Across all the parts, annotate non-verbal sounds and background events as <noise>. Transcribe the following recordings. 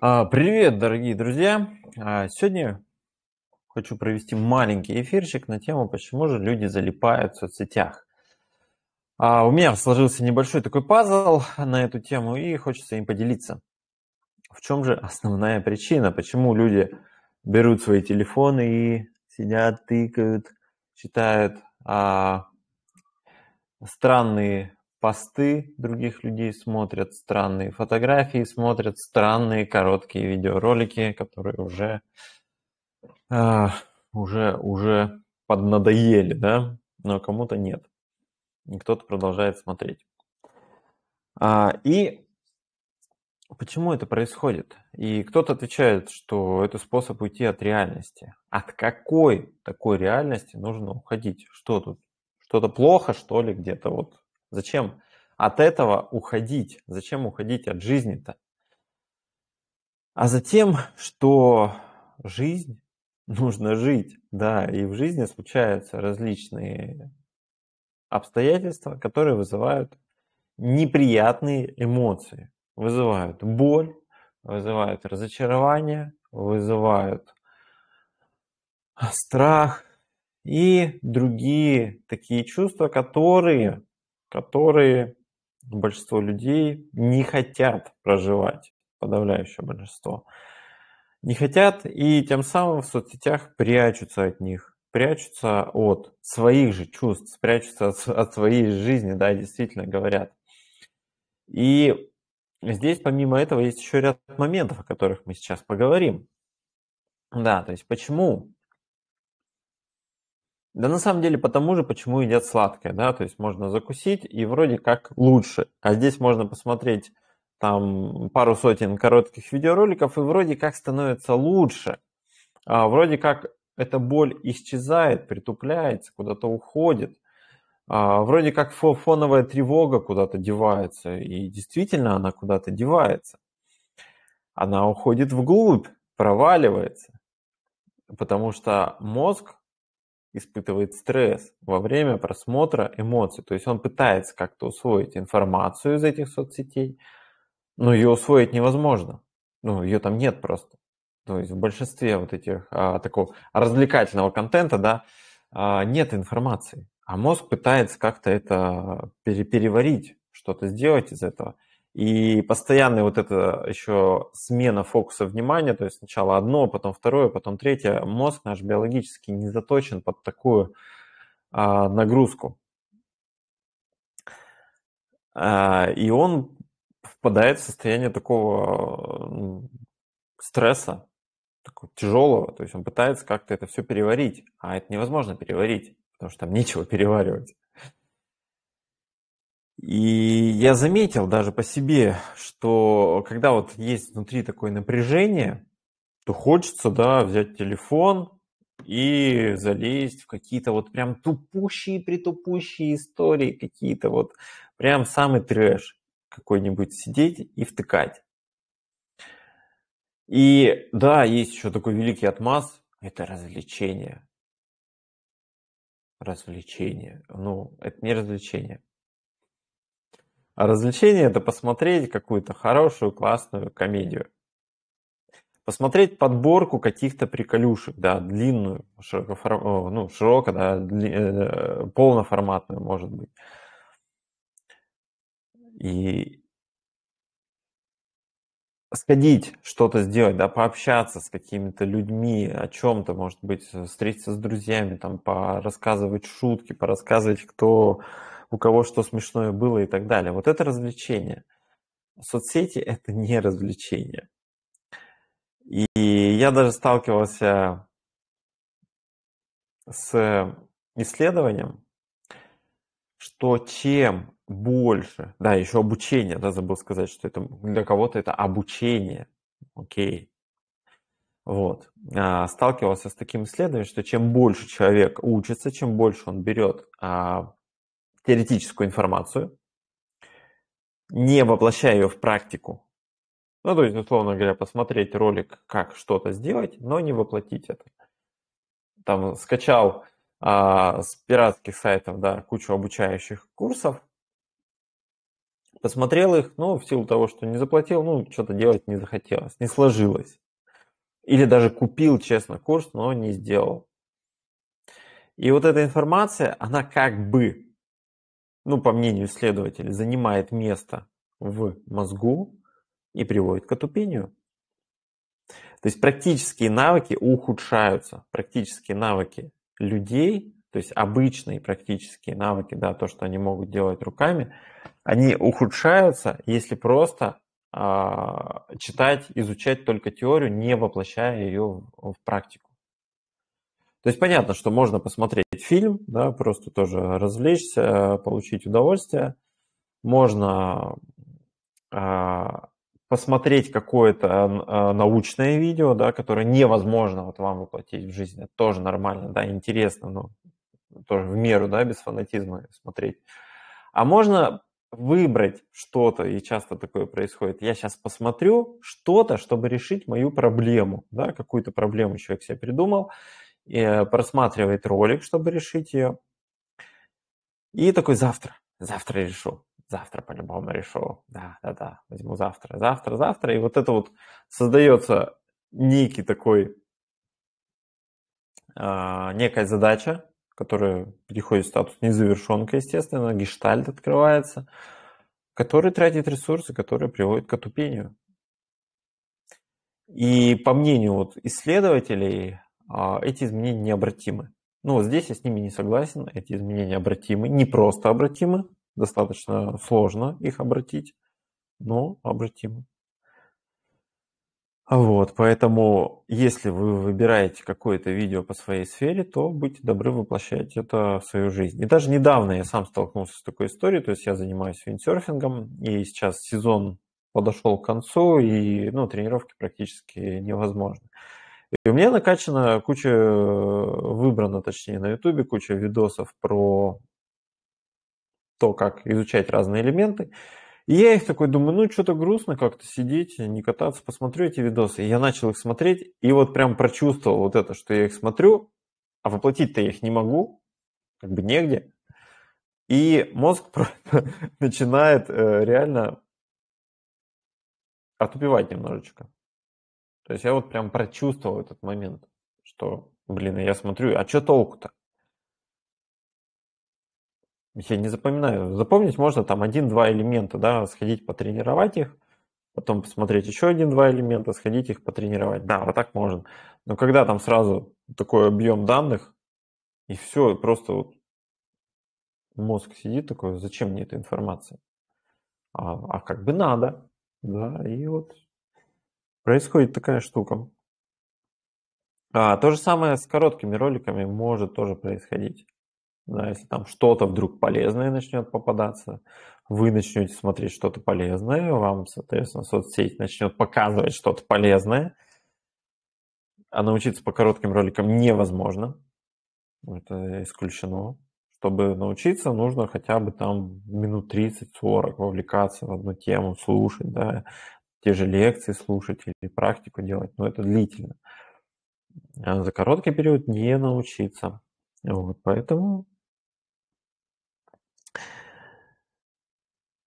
А, привет, дорогие друзья! А, сегодня хочу провести маленький эфирчик на тему, почему же люди залипают в соцсетях. А, у меня сложился небольшой такой пазл на эту тему, и хочется им поделиться. В чем же основная причина, почему люди берут свои телефоны и сидят, тыкают, читают а, странные посты других людей смотрят странные фотографии, смотрят странные короткие видеоролики, которые уже э, уже уже поднадоели, да, но кому-то нет, и кто-то продолжает смотреть. А, и почему это происходит? И кто-то отвечает, что это способ уйти от реальности. От какой такой реальности нужно уходить? Что тут? Что-то плохо, что ли, где-то вот Зачем от этого уходить? Зачем уходить от жизни-то? А затем, что жизнь <laughs> нужно жить, да, и в жизни случаются различные обстоятельства, которые вызывают неприятные эмоции, вызывают боль, вызывают разочарование, вызывают страх и другие такие чувства, которые которые большинство людей не хотят проживать, подавляющее большинство. Не хотят и тем самым в соцсетях прячутся от них, прячутся от своих же чувств, прячутся от, от своей жизни, да, действительно говорят. И здесь помимо этого есть еще ряд моментов, о которых мы сейчас поговорим. Да, то есть почему да на самом деле потому же, почему едят сладкое, да, то есть можно закусить и вроде как лучше. А здесь можно посмотреть там пару сотен коротких видеороликов и вроде как становится лучше. А вроде как эта боль исчезает, притупляется, куда-то уходит. А вроде как фоновая тревога куда-то девается, и действительно она куда-то девается. Она уходит вглубь, проваливается, потому что мозг испытывает стресс во время просмотра эмоций. То есть он пытается как-то усвоить информацию из этих соцсетей, но ее усвоить невозможно. Ну, ее там нет просто. То есть в большинстве вот этих а, такого развлекательного контента, да, а, нет информации. А мозг пытается как-то это переварить, что-то сделать из этого. И постоянная вот эта еще смена фокуса внимания, то есть сначала одно, потом второе, потом третье. Мозг наш биологически не заточен под такую а, нагрузку. А, и он впадает в состояние такого стресса, такого тяжелого, то есть он пытается как-то это все переварить, а это невозможно переварить, потому что там нечего переваривать. И я заметил даже по себе, что когда вот есть внутри такое напряжение, то хочется, да, взять телефон и залезть в какие-то вот прям тупущие, притупущие истории, какие-то вот прям самый трэш какой-нибудь сидеть и втыкать. И да, есть еще такой великий отмаз – это развлечение. Развлечение. Ну, это не развлечение. А развлечение – это посмотреть какую-то хорошую, классную комедию. Посмотреть подборку каких-то приколюшек, да, длинную, широкоформ... ну, широко, да, дли... Э, полноформатную, может быть. И сходить, что-то сделать, да, пообщаться с какими-то людьми о чем-то, может быть, встретиться с друзьями, там, порассказывать шутки, порассказывать, кто у кого что смешное было и так далее. Вот это развлечение. Соцсети – это не развлечение. И я даже сталкивался с исследованием, что чем больше, да, еще обучение, да, забыл сказать, что это для кого-то это обучение, окей, вот, а, сталкивался с таким исследованием, что чем больше человек учится, чем больше он берет а, теоретическую информацию, не воплощая ее в практику. Ну, то есть, условно говоря, посмотреть ролик, как что-то сделать, но не воплотить это. Там скачал а, с пиратских сайтов, да, кучу обучающих курсов, посмотрел их, но ну, в силу того, что не заплатил, ну, что-то делать не захотелось, не сложилось. Или даже купил, честно, курс, но не сделал. И вот эта информация, она как бы ну, по мнению исследователей, занимает место в мозгу и приводит к отупению. То есть практические навыки ухудшаются, практические навыки людей, то есть обычные практические навыки, да, то, что они могут делать руками, они ухудшаются, если просто э, читать, изучать только теорию, не воплощая ее в, в практику. То есть понятно, что можно посмотреть фильм, да, просто тоже развлечься, э, получить удовольствие. Можно э, посмотреть какое-то э, научное видео, да, которое невозможно вот вам воплотить в жизнь, это тоже нормально, да, интересно, но тоже в меру, да, без фанатизма смотреть. А можно выбрать что-то, и часто такое происходит, я сейчас посмотрю что-то, чтобы решить мою проблему, да, какую-то проблему человек себе придумал, Э, просматривает ролик, чтобы решить ее. И такой завтра, завтра решу, завтра по-любому решу, да, да, да, возьму завтра, завтра, завтра. И вот это вот создается некий такой, э, некая задача, которая переходит в статус незавершенка, естественно, гештальт открывается, который тратит ресурсы, который приводит к отупению. И по мнению вот исследователей, а, эти изменения необратимы. Ну вот здесь я с ними не согласен, эти изменения обратимы, не просто обратимы, достаточно сложно их обратить, но обратимы. А вот, поэтому, если вы выбираете какое-то видео по своей сфере, то будьте добры воплощать это в свою жизнь. И даже недавно я сам столкнулся с такой историей, то есть я занимаюсь виндсерфингом, и сейчас сезон подошел к концу, и ну, тренировки практически невозможно. И у меня накачана куча, э, выбрана точнее на ютубе куча видосов про то, как изучать разные элементы. И я их такой думаю, ну что-то грустно как-то сидеть, не кататься, посмотрю эти видосы. И я начал их смотреть, и вот прям прочувствовал вот это, что я их смотрю, а воплотить-то я их не могу, как бы негде. И мозг <laughs> начинает э, реально отупевать немножечко. То есть я вот прям прочувствовал этот момент, что, блин, я смотрю, а что толку-то? Я не запоминаю. Запомнить можно там один-два элемента, да, сходить потренировать их, потом посмотреть еще один-два элемента, сходить их потренировать. Да, вот так можно. Но когда там сразу такой объем данных, и все, просто вот мозг сидит такой, зачем мне эта информация? А, а как бы надо. Да, и вот происходит такая штука. А, то же самое с короткими роликами может тоже происходить. Да, если там что-то вдруг полезное начнет попадаться, вы начнете смотреть что-то полезное, вам, соответственно, соцсеть начнет показывать что-то полезное, а научиться по коротким роликам невозможно. Это исключено. Чтобы научиться, нужно хотя бы там минут 30-40 вовлекаться в одну тему, слушать, да, те же лекции слушать или практику делать, но это длительно. А за короткий период не научиться. Вот, поэтому...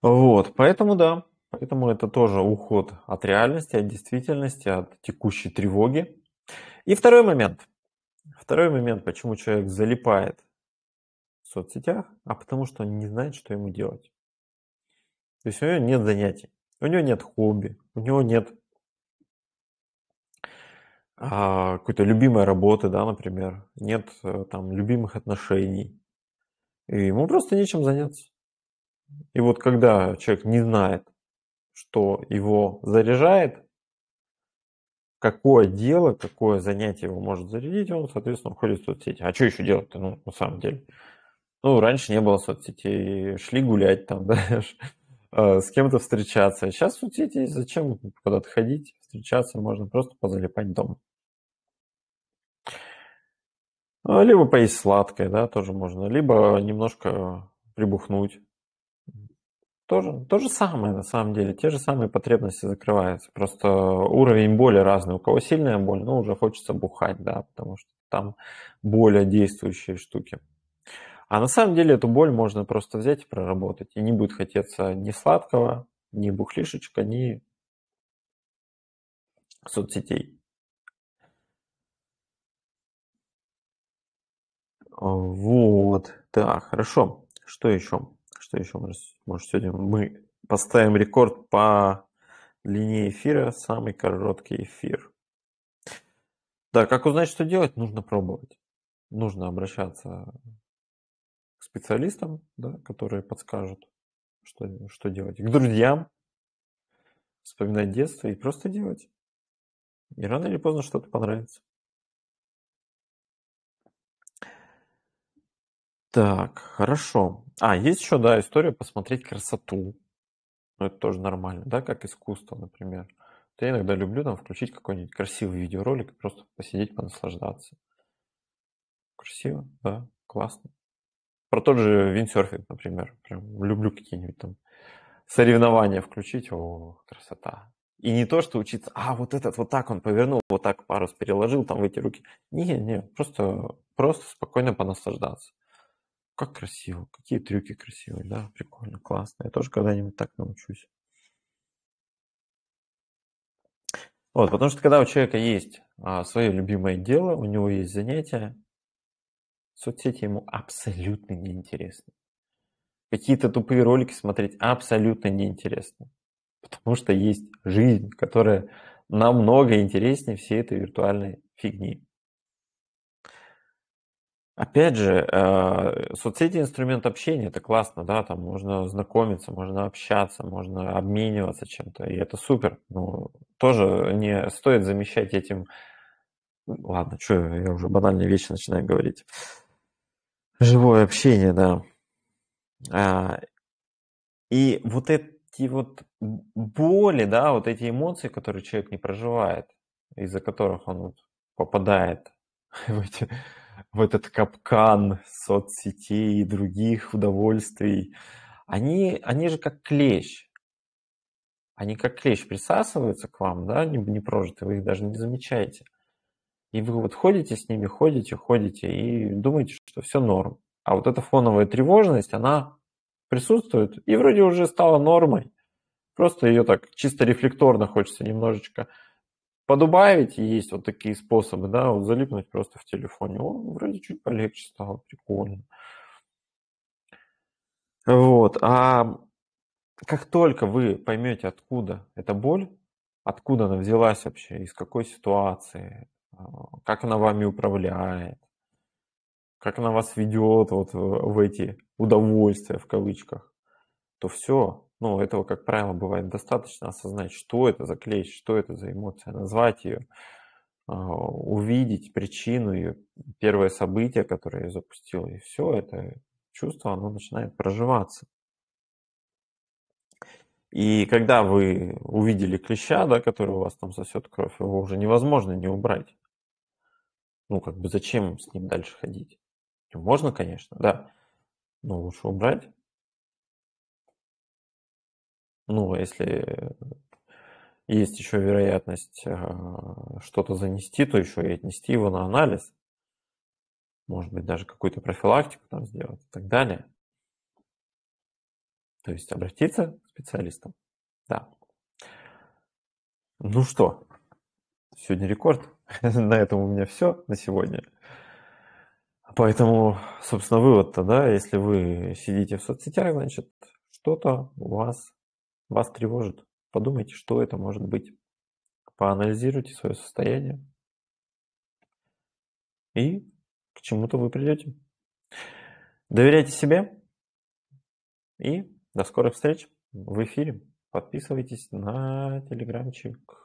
Вот, поэтому да, поэтому это тоже уход от реальности, от действительности, от текущей тревоги. И второй момент. Второй момент, почему человек залипает в соцсетях, а потому что он не знает, что ему делать. То есть у него нет занятий. У него нет хобби, у него нет а, какой-то любимой работы, да, например, нет э, там любимых отношений. И ему просто нечем заняться. И вот когда человек не знает, что его заряжает, какое дело, какое занятие его может зарядить, он, соответственно, уходит в соцсети. А что еще делать-то, ну, на самом деле? Ну, раньше не было соцсетей, шли гулять там, <laughs> да, Э, с кем-то встречаться. Сейчас в соцсети зачем куда-то ходить, встречаться, можно просто позалипать дома. Э, либо поесть сладкое, да, тоже можно. Либо немножко прибухнуть. Тоже, то же самое, на самом деле. Те же самые потребности закрываются. Просто уровень боли разный. У кого сильная боль, ну, уже хочется бухать, да, потому что там более действующие штуки. А на самом деле эту боль можно просто взять и проработать. И не будет хотеться ни сладкого, ни бухлишечка, ни соцсетей. А, вот, так, хорошо. Что еще? Что еще? Может, сегодня мы поставим рекорд по длине эфира, самый короткий эфир. Да, как узнать, что делать? Нужно пробовать. Нужно обращаться специалистам, да, которые подскажут, что, что делать, к друзьям, вспоминать детство и просто делать. И рано или поздно что-то понравится. Так, хорошо. А, есть еще, да, история посмотреть красоту. Ну, это тоже нормально, да, как искусство, например. Я иногда люблю там включить какой-нибудь красивый видеоролик и просто посидеть, понаслаждаться. Красиво, да, классно. Про тот же виндсерфинг, например. Прям люблю какие-нибудь там соревнования включить. О, красота. И не то, что учиться, а вот этот вот так он повернул, вот так парус переложил, там в эти руки. Не, не, просто, просто спокойно понаслаждаться. Как красиво, какие трюки красивые, да, прикольно, классно. Я тоже когда-нибудь так научусь. Вот, потому что когда у человека есть а, свое любимое дело, у него есть занятие, Соцсети ему абсолютно неинтересны. Какие-то тупые ролики смотреть абсолютно неинтересно. Потому что есть жизнь, которая намного интереснее всей этой виртуальной фигни. Опять же, э, соцсети инструмент общения, это классно, да, там можно знакомиться, можно общаться, можно обмениваться чем-то, и это супер. Но тоже не стоит замещать этим... Ладно, что я уже банальные вещи начинаю говорить. Живое общение, да. А, и вот эти вот боли, да, вот эти эмоции, которые человек не проживает, из-за которых он вот попадает <laughs> в, эти, в этот капкан соцсетей и других удовольствий, они, они же как клещ. Они как клещ присасываются к вам, да, непрожитые, вы их даже не замечаете. И вы вот ходите с ними, ходите, ходите и думаете, что все норм. А вот эта фоновая тревожность, она присутствует и вроде уже стала нормой. Просто ее так чисто рефлекторно хочется немножечко подубавить. есть вот такие способы, да, вот залипнуть просто в телефоне. О, вроде чуть полегче стало, прикольно. Вот. А как только вы поймете, откуда эта боль, откуда она взялась вообще, из какой ситуации, а, как она вами управляет, как она вас ведет вот э, в эти удовольствия в кавычках, то все, ну, этого, как правило, бывает достаточно осознать, что это за клещ, что это за эмоция, назвать ее, а, увидеть причину ее, первое событие, которое я запустил, и все это чувство, оно начинает проживаться. И когда вы увидели клеща, да, который у вас там сосет кровь, его уже невозможно не убрать ну, как бы зачем с ним дальше ходить? Можно, конечно, да, но лучше убрать. Ну, если есть еще вероятность а, что-то занести, то еще и отнести его на анализ. Может быть, даже какую-то профилактику там сделать и так далее. То есть обратиться к специалистам. Да. Ну что, сегодня рекорд. <laughs> на этом у меня все на сегодня. Поэтому, собственно, вывод-то, да, если вы сидите в соцсетях, значит, что-то вас, вас тревожит. Подумайте, что это может быть. Поанализируйте свое состояние. И к чему-то вы придете. Доверяйте себе. И до скорых встреч в эфире. Подписывайтесь на телеграмчик.